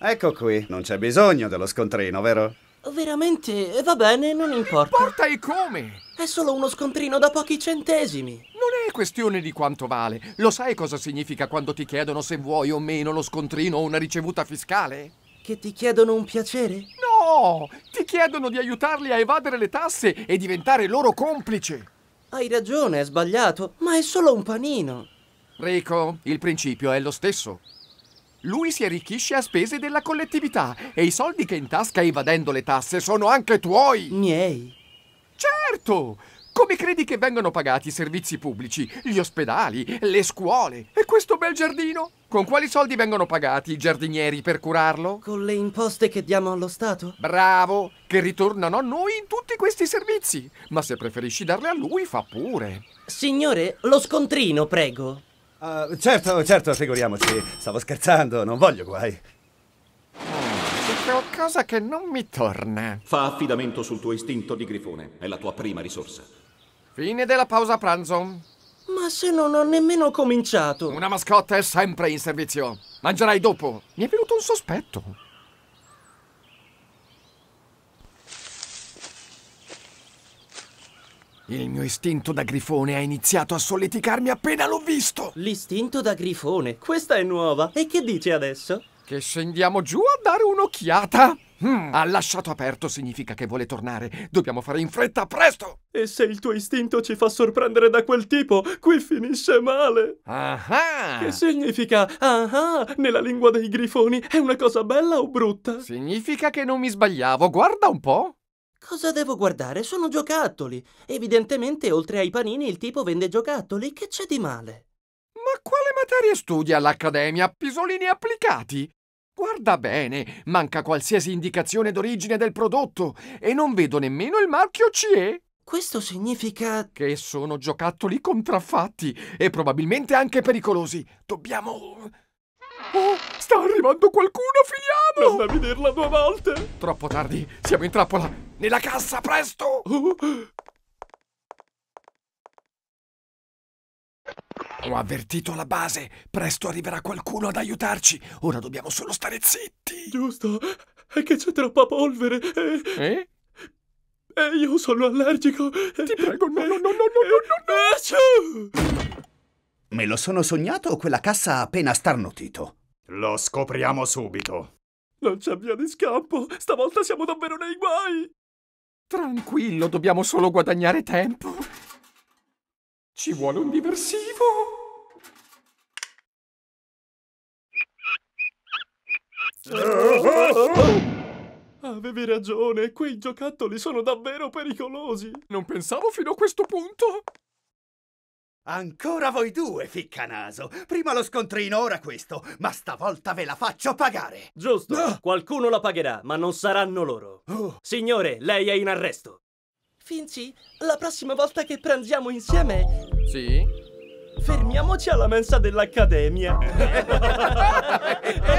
Ecco qui, non c'è bisogno dello scontrino, vero? Veramente, eh, va bene, non importa. Importa e come? È solo uno scontrino da pochi centesimi. Non è questione di quanto vale. Lo sai cosa significa quando ti chiedono se vuoi o meno lo scontrino o una ricevuta fiscale? Che ti chiedono un piacere? No! Ti chiedono di aiutarli a evadere le tasse e diventare loro complice. Hai ragione, è sbagliato, ma è solo un panino. Rico, il principio è lo stesso. Lui si arricchisce a spese della collettività e i soldi che in tasca evadendo le tasse sono anche tuoi! Miei? Certo! Come credi che vengano pagati i servizi pubblici, gli ospedali, le scuole e questo bel giardino? Con quali soldi vengono pagati i giardinieri per curarlo? Con le imposte che diamo allo Stato? Bravo, che ritornano a noi in tutti questi servizi. Ma se preferisci darle a lui, fa pure. Signore, lo scontrino, prego. Uh, certo, certo, figuriamoci. Stavo scherzando, non voglio guai. C'è qualcosa che non mi torna. Fa affidamento sul tuo istinto di grifone. È la tua prima risorsa. Fine della pausa pranzo. Ma se non ho nemmeno cominciato. Una mascotte è sempre in servizio. Mangerai dopo. Mi è venuto un sospetto. Il mio istinto da grifone ha iniziato a solleticarmi appena l'ho visto! L'istinto da grifone? Questa è nuova! E che dice adesso? Che scendiamo giù a dare un'occhiata! Mm, ha lasciato aperto significa che vuole tornare. Dobbiamo fare in fretta, presto! E se il tuo istinto ci fa sorprendere da quel tipo, qui finisce male! Ah! Che significa ah nella lingua dei grifoni? È una cosa bella o brutta? Significa che non mi sbagliavo, guarda un po'! Cosa devo guardare? Sono giocattoli. Evidentemente, oltre ai panini, il tipo vende giocattoli. Che c'è di male? Ma quale materia studia all'Accademia Pisolini Applicati? Guarda bene, manca qualsiasi indicazione d'origine del prodotto e non vedo nemmeno il marchio CE. Questo significa... Che sono giocattoli contraffatti e probabilmente anche pericolosi. Dobbiamo... Oh, sta arrivando qualcuno, finiamolo! Non a dirla due volte! Troppo tardi, siamo in trappola. Nella cassa, presto! Ho avvertito la base. Presto arriverà qualcuno ad aiutarci. Ora dobbiamo solo stare zitti. Giusto. È che c'è troppa polvere. E... Eh? E eh, io sono allergico. Ti prego, no, no, no, no, no, no, no. Eh, Me lo sono sognato o quella cassa ha appena starnutito? Lo scopriamo subito. Non c'è via di scampo. Stavolta siamo davvero nei guai. Tranquillo, dobbiamo solo guadagnare tempo. Ci vuole un diversivo. Avevi ragione, quei giocattoli sono davvero pericolosi. Non pensavo fino a questo punto. Ancora voi due, ficcanaso! Prima lo scontrino, ora questo, ma stavolta ve la faccio pagare! Giusto, no. qualcuno la pagherà, ma non saranno loro. Oh. Signore, lei è in arresto. Finci, la prossima volta che pranziamo insieme... Sì? Fermiamoci alla mensa dell'Accademia.